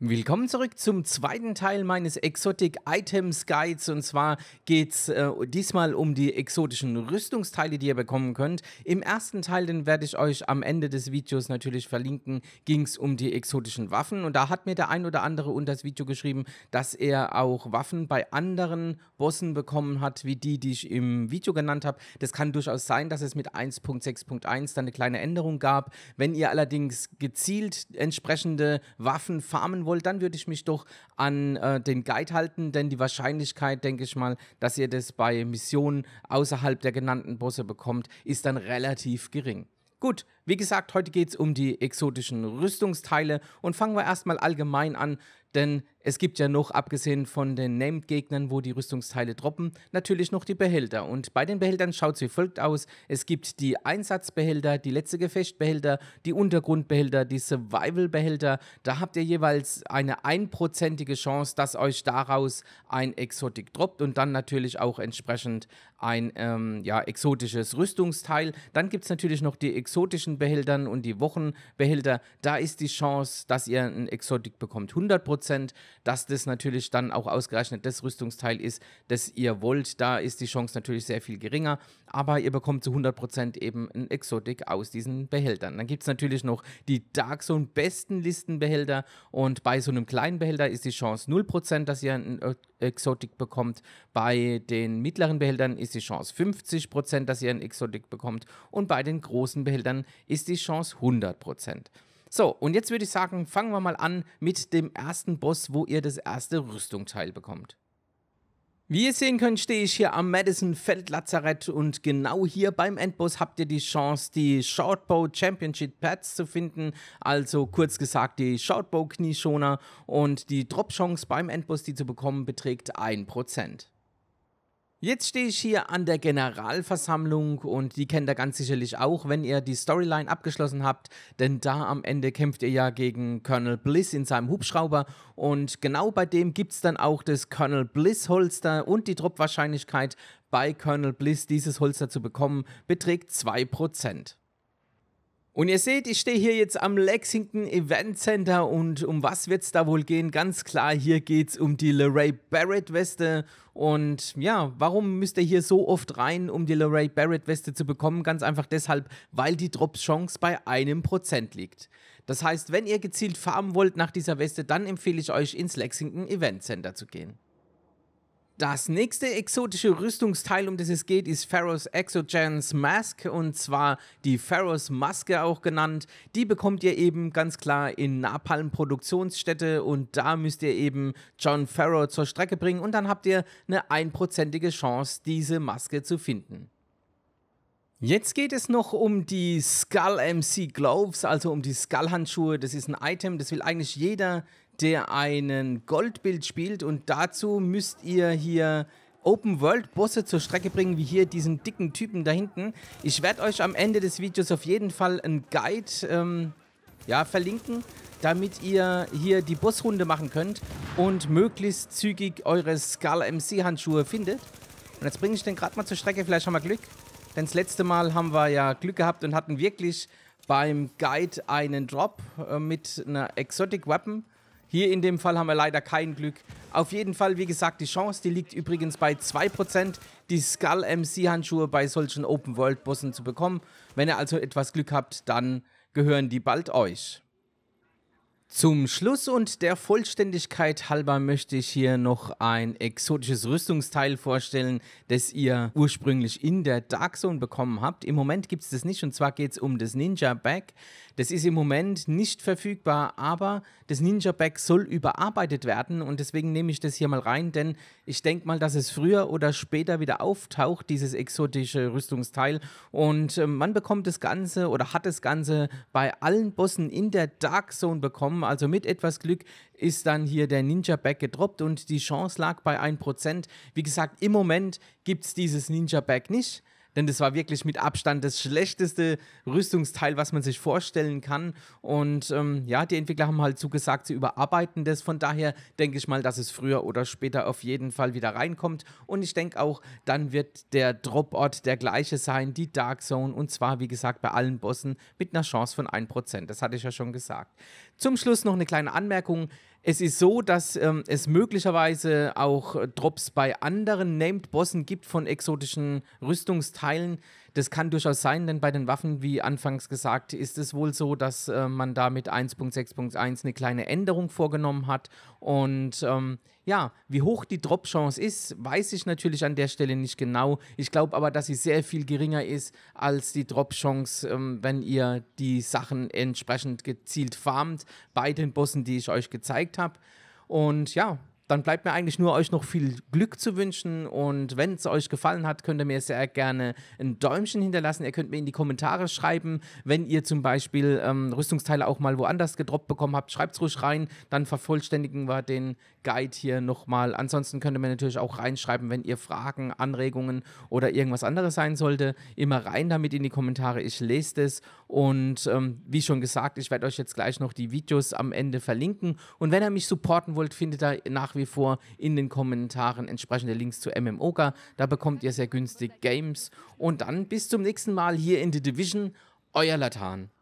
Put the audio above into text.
Willkommen zurück zum zweiten Teil meines Exotic Items Guides und zwar geht es äh, diesmal um die exotischen Rüstungsteile, die ihr bekommen könnt. Im ersten Teil, den werde ich euch am Ende des Videos natürlich verlinken, ging es um die exotischen Waffen und da hat mir der ein oder andere unter das Video geschrieben, dass er auch Waffen bei anderen Bossen bekommen hat, wie die, die ich im Video genannt habe. Das kann durchaus sein, dass es mit 1.6.1 dann eine kleine Änderung gab. Wenn ihr allerdings gezielt entsprechende Waffen farmen wollt, dann würde ich mich doch an äh, den Guide halten, denn die Wahrscheinlichkeit, denke ich mal, dass ihr das bei Missionen außerhalb der genannten Bosse bekommt, ist dann relativ gering. Gut, wie gesagt, heute geht es um die exotischen Rüstungsteile und fangen wir erstmal allgemein an, denn es gibt ja noch, abgesehen von den Named-Gegnern, wo die Rüstungsteile droppen, natürlich noch die Behälter. Und bei den Behältern schaut es wie folgt aus. Es gibt die Einsatzbehälter, die letzte Gefechtbehälter, die Untergrundbehälter, die Survival-Behälter. Da habt ihr jeweils eine einprozentige Chance, dass euch daraus ein Exotik droppt und dann natürlich auch entsprechend ein ähm, ja, exotisches Rüstungsteil. Dann gibt es natürlich noch die exotischen Behältern und die Wochenbehälter. Da ist die Chance, dass ihr ein Exotik bekommt, 100% dass das natürlich dann auch ausgerechnet das Rüstungsteil ist, das ihr wollt. Da ist die Chance natürlich sehr viel geringer, aber ihr bekommt zu 100% eben ein Exotik aus diesen Behältern. Dann gibt es natürlich noch die Dark Zone besten Listenbehälter und bei so einem kleinen Behälter ist die Chance 0%, dass ihr ein Exotik bekommt. Bei den mittleren Behältern ist die Chance 50%, dass ihr ein Exotik bekommt und bei den großen Behältern ist die Chance 100%. So, und jetzt würde ich sagen, fangen wir mal an mit dem ersten Boss, wo ihr das erste Rüstungteil bekommt. Wie ihr sehen könnt, stehe ich hier am Madison Feld Lazarett und genau hier beim Endboss habt ihr die Chance, die Shortbow Championship Pads zu finden, also kurz gesagt die Shortbow Knieschoner und die Drop Chance beim Endboss, die zu bekommen, beträgt 1%. Jetzt stehe ich hier an der Generalversammlung und die kennt ihr ganz sicherlich auch, wenn ihr die Storyline abgeschlossen habt, denn da am Ende kämpft ihr ja gegen Colonel Bliss in seinem Hubschrauber und genau bei dem gibt es dann auch das Colonel Bliss Holster und die drop bei Colonel Bliss dieses Holster zu bekommen beträgt 2%. Und ihr seht, ich stehe hier jetzt am Lexington Event Center und um was wird es da wohl gehen? Ganz klar, hier geht es um die LeRae Barrett Weste. Und ja, warum müsst ihr hier so oft rein, um die LeRae Barrett Weste zu bekommen? Ganz einfach deshalb, weil die Drops-Chance bei einem Prozent liegt. Das heißt, wenn ihr gezielt farmen wollt nach dieser Weste, dann empfehle ich euch ins Lexington Event Center zu gehen. Das nächste exotische Rüstungsteil, um das es geht, ist Pharaohs Exogens Mask und zwar die Pharaohs Maske auch genannt. Die bekommt ihr eben ganz klar in Napalm Produktionsstätte und da müsst ihr eben John Pharaoh zur Strecke bringen und dann habt ihr eine einprozentige Chance, diese Maske zu finden. Jetzt geht es noch um die Skull MC Gloves, also um die Skull Handschuhe. Das ist ein Item, das will eigentlich jeder der einen Goldbild spielt und dazu müsst ihr hier Open World Bosse zur Strecke bringen, wie hier diesen dicken Typen da hinten. Ich werde euch am Ende des Videos auf jeden Fall einen Guide ähm, ja, verlinken, damit ihr hier die Bossrunde machen könnt und möglichst zügig eure Scala MC Handschuhe findet. Und jetzt bringe ich den gerade mal zur Strecke, vielleicht haben wir Glück. Denn das letzte Mal haben wir ja Glück gehabt und hatten wirklich beim Guide einen Drop äh, mit einer Exotic Weapon. Hier in dem Fall haben wir leider kein Glück. Auf jeden Fall, wie gesagt, die Chance, die liegt übrigens bei 2%, die Skull MC Handschuhe bei solchen Open World Bossen zu bekommen. Wenn ihr also etwas Glück habt, dann gehören die bald euch. Zum Schluss und der Vollständigkeit halber möchte ich hier noch ein exotisches Rüstungsteil vorstellen, das ihr ursprünglich in der Dark Zone bekommen habt. Im Moment gibt es das nicht und zwar geht es um das Ninja Bag. Das ist im Moment nicht verfügbar, aber das Ninja Bag soll überarbeitet werden und deswegen nehme ich das hier mal rein, denn ich denke mal, dass es früher oder später wieder auftaucht, dieses exotische Rüstungsteil. Und ähm, man bekommt das Ganze oder hat das Ganze bei allen Bossen in der Dark Zone bekommen gekommen. Also mit etwas Glück ist dann hier der Ninja Back gedroppt und die Chance lag bei 1%. Wie gesagt, im Moment gibt es dieses Ninja Back nicht denn das war wirklich mit Abstand das schlechteste Rüstungsteil, was man sich vorstellen kann. Und ähm, ja, die Entwickler haben halt zugesagt, sie überarbeiten das. Von daher denke ich mal, dass es früher oder später auf jeden Fall wieder reinkommt. Und ich denke auch, dann wird der Droport der gleiche sein, die Dark Zone. Und zwar, wie gesagt, bei allen Bossen mit einer Chance von 1%. Das hatte ich ja schon gesagt. Zum Schluss noch eine kleine Anmerkung. Es ist so, dass ähm, es möglicherweise auch äh, Drops bei anderen Named Bossen gibt von exotischen Rüstungsteilen, das kann durchaus sein, denn bei den Waffen, wie anfangs gesagt, ist es wohl so, dass äh, man da mit 1.6.1 eine kleine Änderung vorgenommen hat. Und ähm, ja, wie hoch die Drop-Chance ist, weiß ich natürlich an der Stelle nicht genau. Ich glaube aber, dass sie sehr viel geringer ist als die Drop-Chance, ähm, wenn ihr die Sachen entsprechend gezielt farmt bei den Bossen, die ich euch gezeigt habe. Und ja, dann bleibt mir eigentlich nur euch noch viel Glück zu wünschen und wenn es euch gefallen hat, könnt ihr mir sehr gerne ein Däumchen hinterlassen. Ihr könnt mir in die Kommentare schreiben, wenn ihr zum Beispiel ähm, Rüstungsteile auch mal woanders gedroppt bekommen habt, schreibt es ruhig rein, dann vervollständigen wir den Guide hier nochmal. Ansonsten könnt ihr mir natürlich auch reinschreiben, wenn ihr Fragen, Anregungen oder irgendwas anderes sein sollte. Immer rein damit in die Kommentare, ich lese das und ähm, wie schon gesagt, ich werde euch jetzt gleich noch die Videos am Ende verlinken und wenn ihr mich supporten wollt, findet ihr nach wie vor in den Kommentaren entsprechende Links zu MMOGA. Da bekommt ihr sehr günstig Games. Und dann bis zum nächsten Mal hier in The Division. Euer Latan.